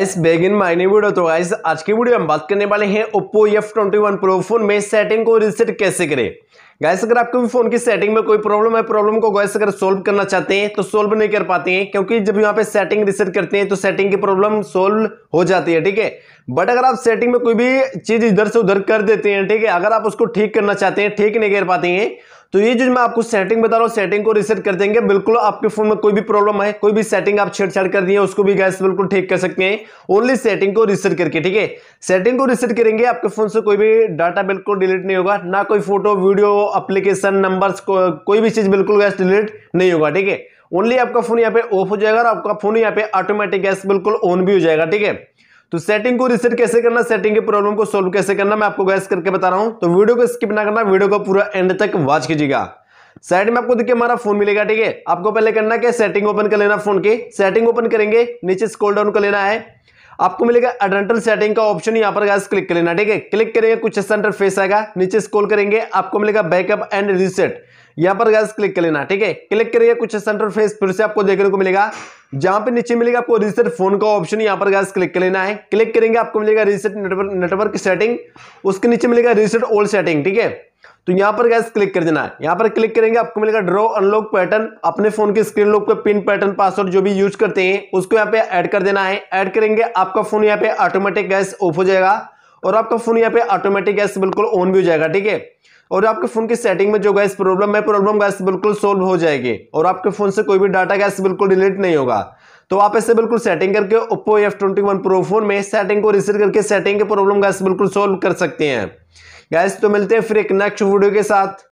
इस बेगिन माइनी वीडियो तो गाइस आज की वीडियो हम बात करने वाले हैं Oppo F twenty one pro phone में सेटिंग को रिसेट कैसे करें गाइस अगर आपके भी फोन की सेटिंग में कोई प्रॉब्लम है प्रॉब्लम को गाइस अगर सोल्व करना चाहते हैं तो सोल्व नहीं कर पाते हैं क्योंकि जब यहाँ पे सेटिंग रिसेट करते हैं तो सेटिंग की प्रॉब्लम सोल्व हो जाती है ठीक है बट अगर आप सेटिंग में कोई भी चीज़ इधर से उधर कर देते हैं ठीक है अगर आप उसको ठीक करना चाहते हैं ठीक नहीं कर पाते हैं तो ये जो मैं आपको सेटिंग बता रहा हूँ सेटिंग को रिसेट कर देंगे बिल्कुल आपके फोन में कोई भी प्रॉब्लम है कोई भी सेटिंग आप छेड़छाड़ कर दिए उसको भी गैस बिल्कुल ठीक कर सकते हैं ओनली सेटिंग को रिसेट करके ठीक है सेटिंग को रिसेट करेंगे आपके फोन से कोई भी डाटा बिल्कुल डिलीट नहीं होगा ना कोई फोटो वीडियो अप्लीकेशन नंबर को, कोई भी चीज़ बिल्कुल गैस डिलीट नहीं होगा ठीक है ओनली आपका फोन यहाँ पे ऑफ हो जाएगा और आपका फोन यहाँ पे ऑटोमेटिक गैस बिल्कुल ऑन भी हो जाएगा ठीक है तो सेटिंग को रिसेट कैसे करना सेटिंग के प्रॉब्लम को सोल्व कैसे करना मैं आपको गैस करके बता रहा हूं तो वीडियो को स्किप ना करना वीडियो को पूरा एंड तक वॉच कीजिएगा साइड में आपको देखिए हमारा फोन मिलेगा ठीक है आपको पहले करना क्या सेटिंग ओपन कर लेना फोन की सेटिंग ओपन करेंगे नीचे स्कोल डाउन कर लेना है आपको मिलेगा एडेंटल सेटिंग का ऑप्शन यहाँ पर गैस क्लिक कर लेना ठीक है क्लिक करेंगे कुछ ऐसा फेस आएगा नीचे स्कोल करेंगे आपको मिलेगा बैकअप एंड रिसेट यहां पर गैस क्लिक कर लेना ठीक है क्लिक करिए कुछ सेंटर फेस फिर से आपको देखने को मिलेगा जहां पे नीचे मिलेगा आपको रिसेट फोन का ऑप्शन यहां पर गैस क्लिक कर लेना है क्लिक करेंगे आपको मिलेगा रिसेट नेटवर्क सेटिंग उसके नीचे मिलेगा रिसेट ओल्ड सेटिंग ठीक है तो यहां पर गैस क्लिक कर देना है यहाँ पर क्लिक करेंगे आपको मिलेगा ड्रो अनलॉक पैटर्न अपने फोन के स्क्रीन लॉक पे पिन पैटर्न पासवर्ड जो भी यूज करते हैं उसको यहाँ पे ऐड कर देना है ऐड करेंगे आपका फोन यहाँ पे ऑटोमेटिक गैस ऑफ हो जाएगा और आपका फोन यहाँ पे ऑटोमेटिक गैस बिल्कुल ऑन भी हो जाएगा ठीक है और आपके फ़ोन की सेटिंग में जो गैस प्रॉब्लम है प्रॉब्लम गैस बिल्कुल सोल्व हो जाएगी और आपके फ़ोन से कोई भी डाटा गैस बिल्कुल डिलीट नहीं होगा तो आप ऐसे बिल्कुल सेटिंग करके Oppo F twenty one pro phone में सेटिंग को रिसेट करके सेटिंग के प्रॉब्लम गैस बिल्कुल सोल्व कर सकते हैं गैस तो मिलते हैं फिर एक नेक्स्ट वीडियो के साथ